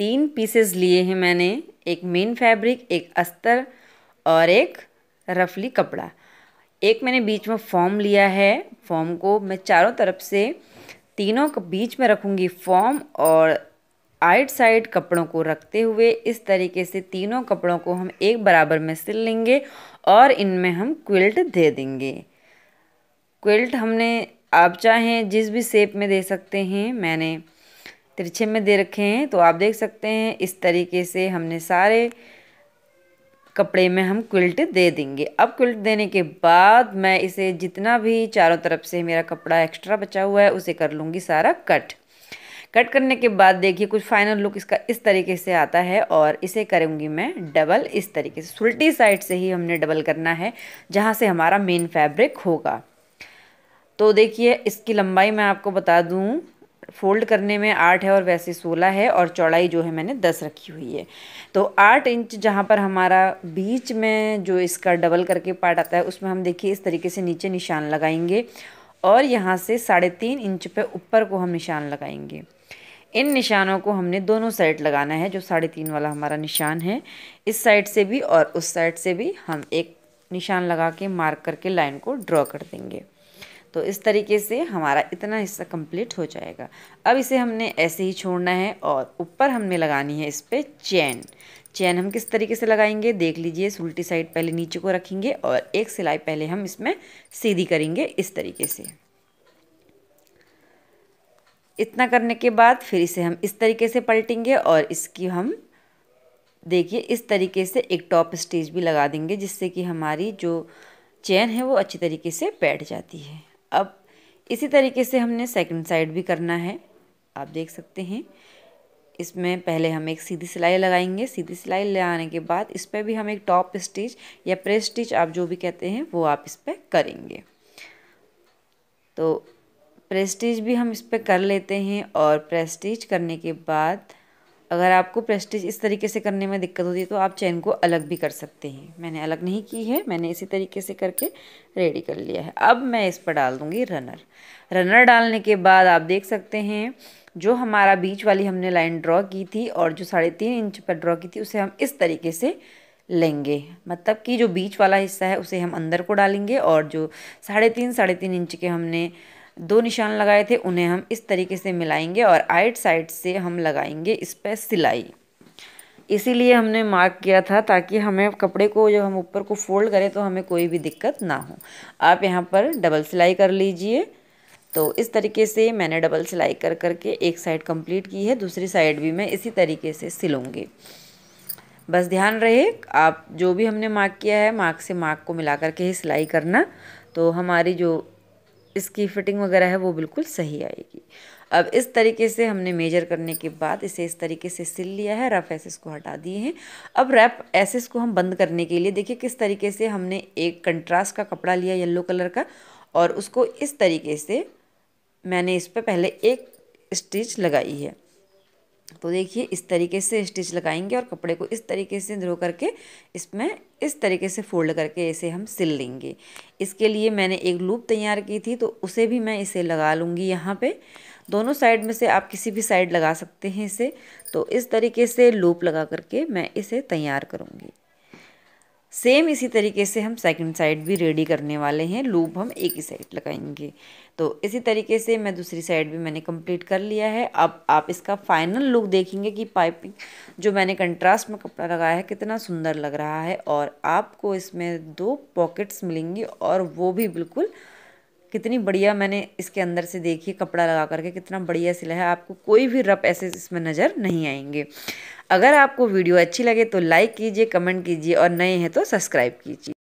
तीन पीसेस लिए हैं मैंने एक मेन फैब्रिक एक अस्तर और एक रफली कपड़ा एक मैंने बीच में फॉर्म लिया है फॉर्म को मैं चारों तरफ से तीनों के बीच में रखूँगी फॉर्म और आइट साइड कपड़ों को रखते हुए इस तरीके से तीनों कपड़ों को हम एक बराबर में सिल लेंगे और इनमें हम क्विल्ट दे देंगे क्विल्ट हमने आप चाहें जिस भी शेप में दे सकते हैं मैंने तिरछे में दे रखे हैं तो आप देख सकते हैं इस तरीके से हमने सारे कपड़े में हम क्विल्ट दे देंगे अब क्विल्ट देने के बाद मैं इसे जितना भी चारों तरफ से मेरा कपड़ा एक्स्ट्रा बचा हुआ है उसे कर लूँगी सारा कट कट करने के बाद देखिए कुछ फाइनल लुक इसका इस तरीके से आता है और इसे करूँगी मैं डबल इस तरीके से सुलटी साइड से ही हमने डबल करना है जहाँ से हमारा मेन फैब्रिक होगा तो देखिए इसकी लंबाई मैं आपको बता दूँ फोल्ड करने में आठ है और वैसे सोलह है और चौड़ाई जो है मैंने दस रखी हुई है तो आठ इंच जहाँ पर हमारा बीच में जो इसका डबल करके पार्ट आता है उसमें हम देखिए इस तरीके से नीचे निशान लगाएंगे और यहाँ से साढ़े तीन इंच पे ऊपर को हम निशान लगाएंगे इन निशानों को हमने दोनों साइड लगाना है जो साढ़े तीन वाला हमारा निशान है इस साइड से भी और उस साइड से भी हम एक निशान लगा के मार्क करके लाइन को ड्रॉ कर देंगे तो इस तरीके से हमारा इतना हिस्सा कंप्लीट हो जाएगा अब इसे हमने ऐसे ही छोड़ना है और ऊपर हमने लगानी है इस पर चैन चैन हम किस तरीके से लगाएंगे देख लीजिए इस उल्टी साइड पहले नीचे को रखेंगे और एक सिलाई पहले हम इसमें सीधी करेंगे इस तरीके से इतना करने के बाद फिर इसे हम इस तरीके से पलटेंगे और इसकी हम देखिए इस तरीके से एक टॉप स्टिच भी लगा देंगे जिससे कि हमारी जो चैन है वो अच्छी तरीके से बैठ जाती है अब इसी तरीके से हमने सेकंड साइड भी करना है आप देख सकते हैं इसमें पहले हम एक सीधी सिलाई लगाएंगे सीधी सिलाई लगाने के बाद इस पर भी हम एक टॉप स्टिच या प्रेस स्टिच आप जो भी कहते हैं वो आप इस पर करेंगे तो प्रेस स्टिच भी हम इस पर कर लेते हैं और प्रेस स्टिच करने के बाद अगर आपको प्रेस्टिज इस तरीके से करने में दिक्कत होती है तो आप चैन को अलग भी कर सकते हैं मैंने अलग नहीं की है मैंने इसी तरीके से करके रेडी कर लिया है अब मैं इस पर डाल दूँगी रनर रनर डालने के बाद आप देख सकते हैं जो हमारा बीच वाली हमने लाइन ड्रॉ की थी और जो साढ़े तीन इंच पर ड्रॉ की थी उसे हम इस तरीके से लेंगे मतलब कि जो बीच वाला हिस्सा है उसे हम अंदर को डालेंगे और जो साढ़े तीन साढ़े तीन इंच के हमने दो निशान लगाए थे उन्हें हम इस तरीके से मिलाएंगे और आइट साइड से हम लगाएंगे इस पर सिलाई इसीलिए हमने मार्क किया था ताकि हमें कपड़े को जब हम ऊपर को फोल्ड करें तो हमें कोई भी दिक्कत ना हो आप यहाँ पर डबल सिलाई कर लीजिए तो इस तरीके से मैंने डबल सिलाई कर करके एक साइड कंप्लीट की है दूसरी साइड भी मैं इसी तरीके से सिलूँगी बस ध्यान रहे आप जो भी हमने मार्क किया है मार्क से मार्क को मिला करके ही सिलाई करना तो हमारी जो इसकी फिटिंग वगैरह है वो बिल्कुल सही आएगी अब इस तरीके से हमने मेजर करने के बाद इसे इस तरीके से सिल लिया है रफ एसेस को हटा दिए हैं अब रैप एसेस को हम बंद करने के लिए देखिए किस तरीके से हमने एक कंट्रास्ट का कपड़ा लिया येलो कलर का और उसको इस तरीके से मैंने इस पर पहले एक स्टिच लगाई है तो देखिए इस तरीके से स्टिच लगाएंगे और कपड़े को इस तरीके से ध्रो करके इसमें इस तरीके से फोल्ड करके इसे हम सिल लेंगे इसके लिए मैंने एक लूप तैयार की थी तो उसे भी मैं इसे लगा लूँगी यहाँ पे दोनों साइड में से आप किसी भी साइड लगा सकते हैं इसे तो इस तरीके से लूप लगा करके मैं इसे तैयार करूँगी सेम इसी तरीके से हम सेकंड साइड भी रेडी करने वाले हैं लूप हम एक ही साइड लगाएंगे तो इसी तरीके से मैं दूसरी साइड भी मैंने कंप्लीट कर लिया है अब आप इसका फाइनल लुक देखेंगे कि पाइपिंग जो मैंने कंट्रास्ट में कपड़ा लगाया है कितना सुंदर लग रहा है और आपको इसमें दो पॉकेट्स मिलेंगी और वो भी बिल्कुल कितनी बढ़िया मैंने इसके अंदर से देखी कपड़ा लगा करके कितना बढ़िया सिला है आपको कोई भी रफ ऐसे इसमें नज़र नहीं आएंगे अगर आपको वीडियो अच्छी लगे तो लाइक कीजिए कमेंट कीजिए और नए हैं तो सब्सक्राइब कीजिए